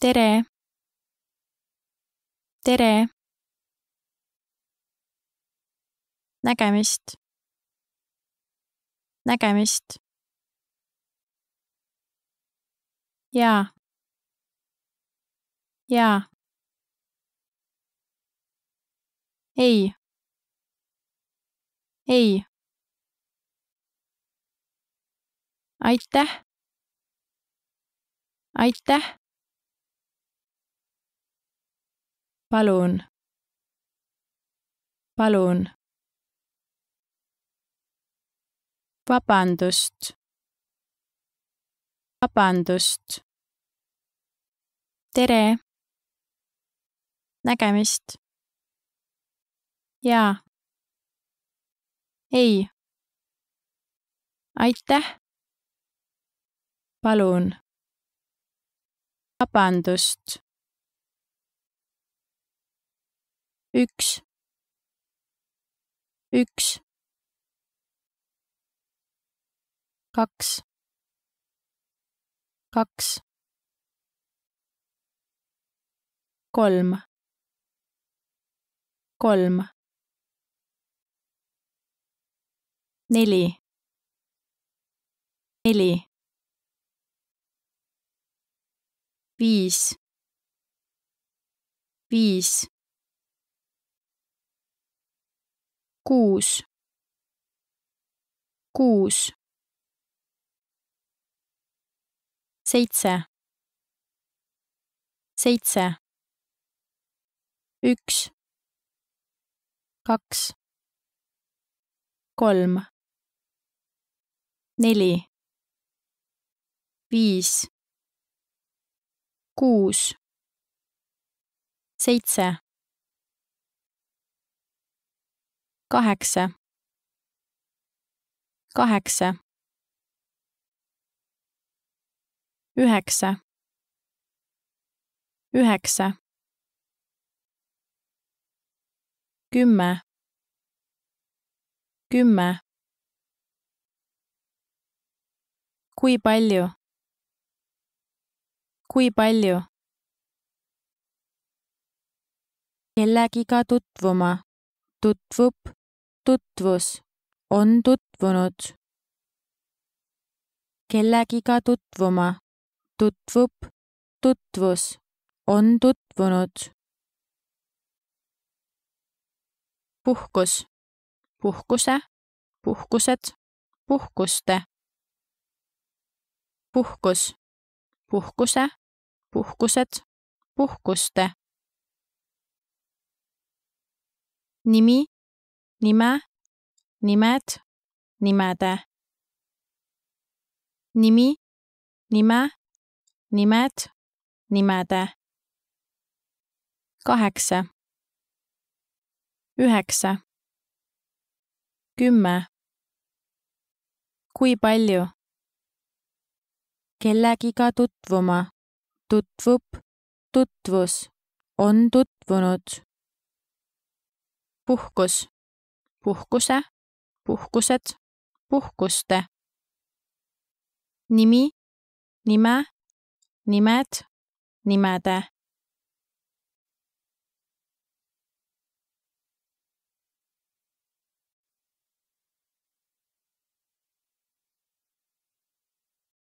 tere, tere. nägemist, nägemist. jaa, jaa. ei, ei. aitäh, aitäh palun, palun. vabandust, vabandust. tere, nägemist. jaa, ei, aitäh, palun vabandust üks üks kaks kaks kolm kolm neli neli viis viis kuus, kuus, seitse, seitse, üks, kaks, kolm, neli, viis, kuus, seitse kaheksa, kaheksa, üheksa, üheksa, kümme, kümme. kui palju, kui palju kellegiga tutvuma, tutvub, tutvus, on tutvunud. kellegiga tutvuma, tutvub, tutvus, on tutvunud. puhkus, puhkuse, puhkused, puhkuste. puhkus, puhkuse, puhkused, puhkuste. nimi nime, nimed, nimede. nimi, nime, nimed, nimede. kaheksa, üheksa, kümme. kui palju? kellegiga tutvuma, tutvub, tutvus, on tutvunud. puhkus puhkuse, puhkused, puhkuste. nimi, nime, nimed, nimede